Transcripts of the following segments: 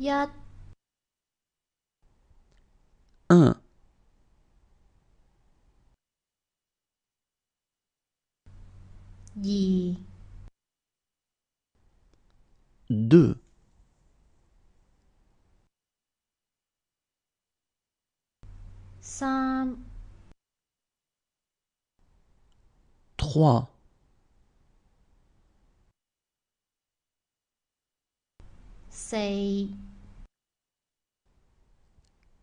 1 2 2 3 3 4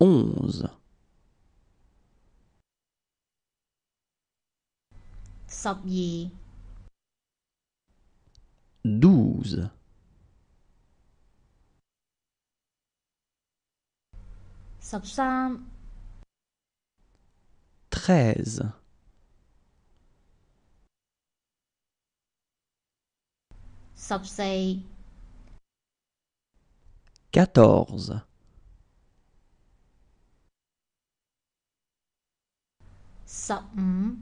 11 12 12 13 14十五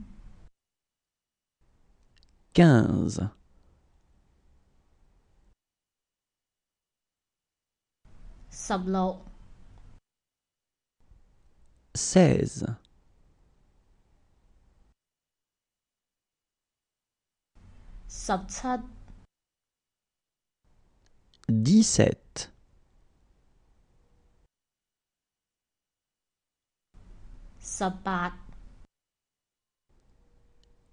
，quinze，十六，seize，十七，dix-sept。十八。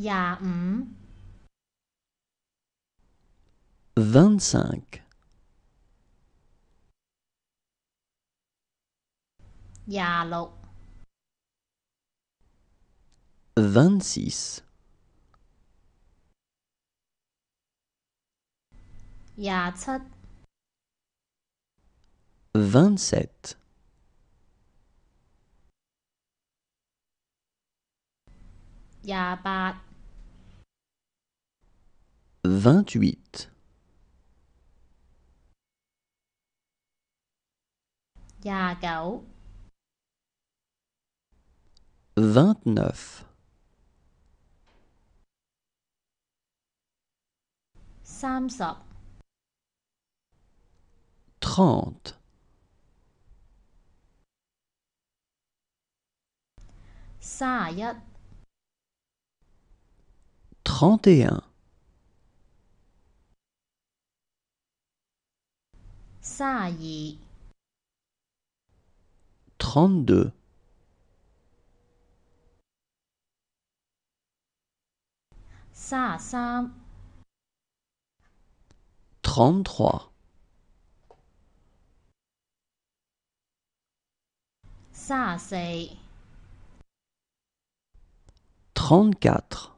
廿五，vingt cinq。廿六，vingt six。廿七，vingt sept。廿八。28 29 29 30 30 31 32 33 33 34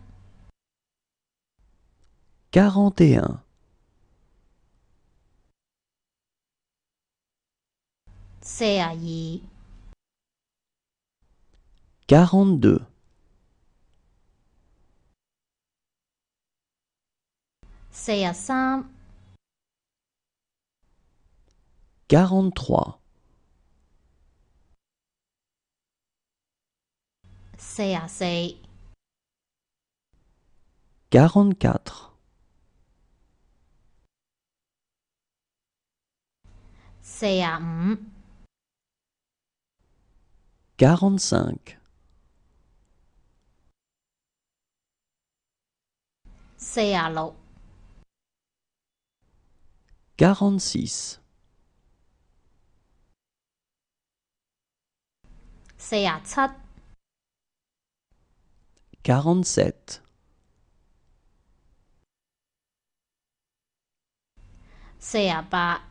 41 42 43 44 45 46 47 47 48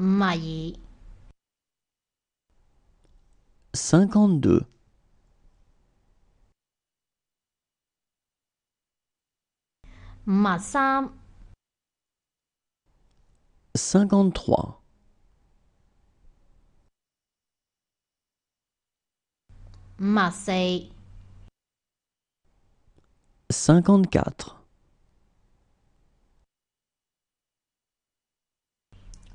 ma 52 53五十三、53 54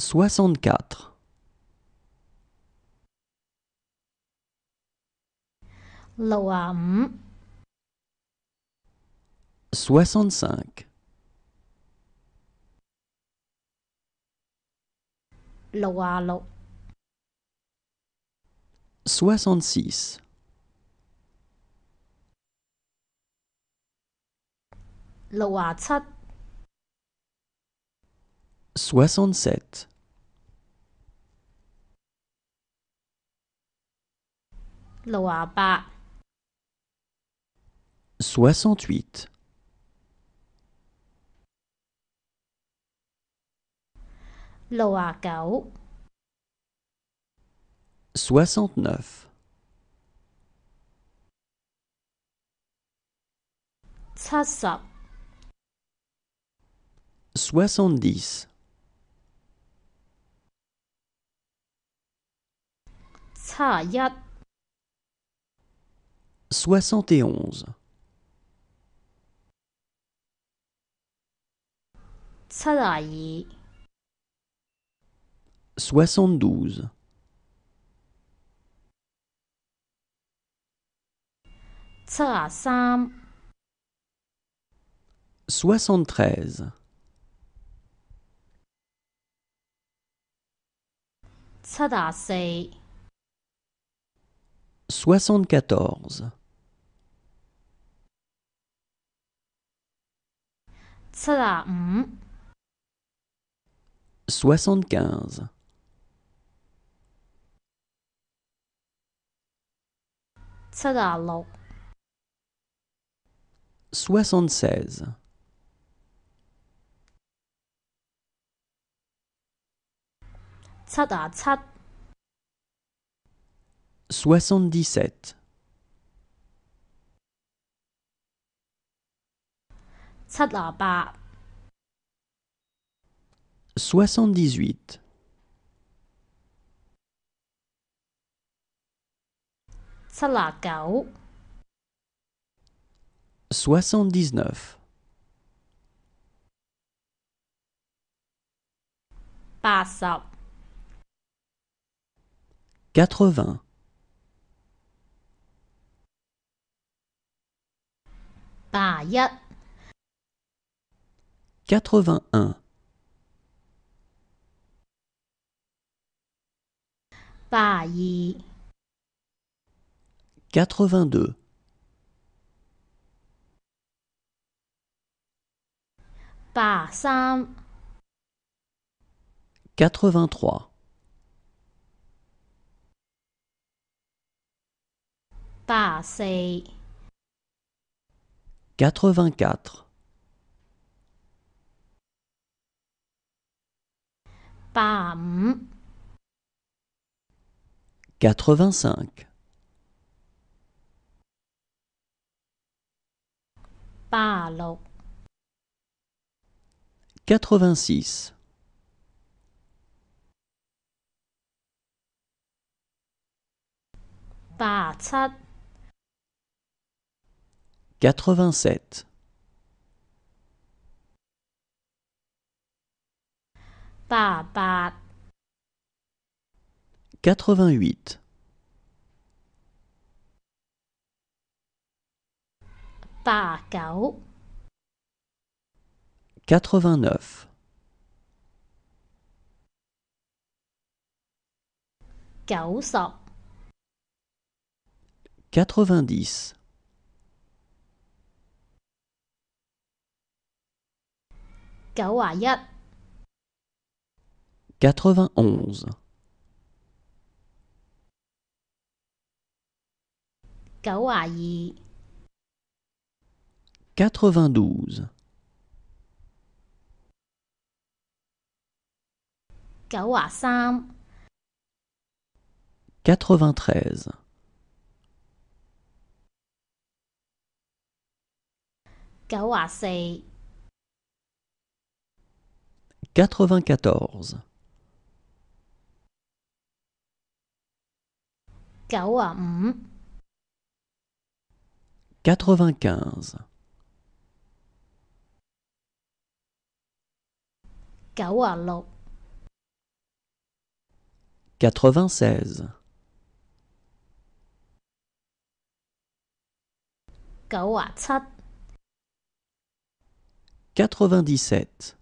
soixante-quatre soixante-cinq soixante-six 67 68 68 69 70 soixante et onze soixante douze treize soixante-quatorze. Soixante-quinze. Soixante-seize soixante dix sept, sept bas, soixante dix huit, sept là soixante dix neuf, pas quatre-vingt 八一，八二，八三，八四。Quatre-vingt-quatre. Quatre-vingt-cinq. Quatre-vingt-six. 87 88 89 90 90九啊一，九话二，九啊三，九啊四。94 95 96 97